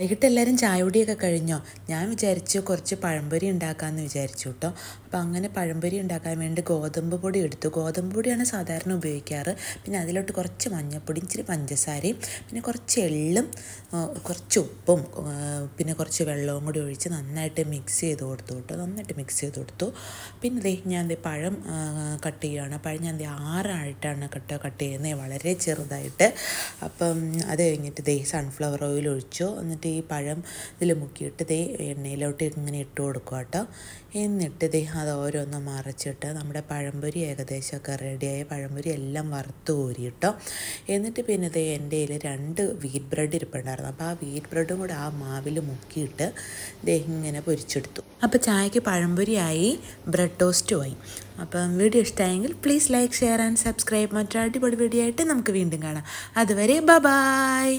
വൈകിട്ട് എല്ലാവരും ചായപൊടിയൊക്കെ കഴിഞ്ഞോ ഞാൻ വിചാരിച്ചു കുറച്ച് പഴംപൊരി ഉണ്ടാക്കാമെന്ന് വിചാരിച്ചു കേട്ടോ അപ്പോൾ അങ്ങനെ പഴംപൊരി ഉണ്ടാക്കാൻ വേണ്ടി ഗോതമ്പ് പൊടി എടുത്തു ഗോതമ്പ് പൊടിയാണ് സാധാരണ ഉപയോഗിക്കാറ് പിന്നെ അതിലോട്ട് കുറച്ച് മഞ്ഞപ്പൊടി ഇച്ചിരി പഞ്ചസാരയും പിന്നെ കുറച്ച് എള്ളും കുറച്ച് ഉപ്പും പിന്നെ കുറച്ച് വെള്ളവും കൂടി ഒഴിച്ച് നന്നായിട്ട് മിക്സ് ചെയ്ത് കൊടുത്തു കേട്ടോ നന്നായിട്ട് മിക്സ് ചെയ്ത് കൊടുത്തു പിന്നെ ദേ ഞാൻ ദേ പഴം കട്ട് ചെയ്യുകയാണ് പഴം ഞാൻ ദേ ആറായിട്ടാണ് കട്ട് കട്ട് ചെയ്യുന്നത് വളരെ ചെറുതായിട്ട് അപ്പം അത് കഴിഞ്ഞിട്ട് ദേ സൺഫ്ലവർ ഓയിൽ ഒഴിച്ചു എന്നിട്ട് ഇതേ ഈ പഴം ഇതിൽ മുക്കിയിട്ട് ദേ എണ്ണയിലോട്ട് ഇങ്ങനെ ഇട്ട് കൊടുക്കുക കേട്ടോ എന്നിട്ട് ദേ അത് ഓരോന്നും മറച്ചിട്ട് നമ്മുടെ പഴംപൊരി ഏകദേശമൊക്കെ റെഡിയായ പഴംപൊരി എല്ലാം വറുത്ത് കോരി കേട്ടോ എന്നിട്ട് പിന്നെ ദേ എൻ്റെ കയ്യിൽ രണ്ട് വീറ്റ് ബ്രെഡ് ഇരിപ്പുണ്ടായിരുന്നു അപ്പോൾ ആ വീറ്റ് ബ്രെഡും കൂടെ ആ മാവിൽ മുക്കിയിട്ട് ദേ ഇങ്ങനെ പൊരിച്ചെടുത്തു അപ്പോൾ ചായക്ക് പഴംപൊരിയായി ബ്രെഡ് ആയി അപ്പം വീഡിയോ ഇഷ്ടമായെങ്കിൽ please like share and subscribe മറ്റൊരു അടിപൊളി വീഡിയോ ആയിട്ട് നമുക്ക് വീണ്ടും കാണാം അതുവരെ ബ ബായ്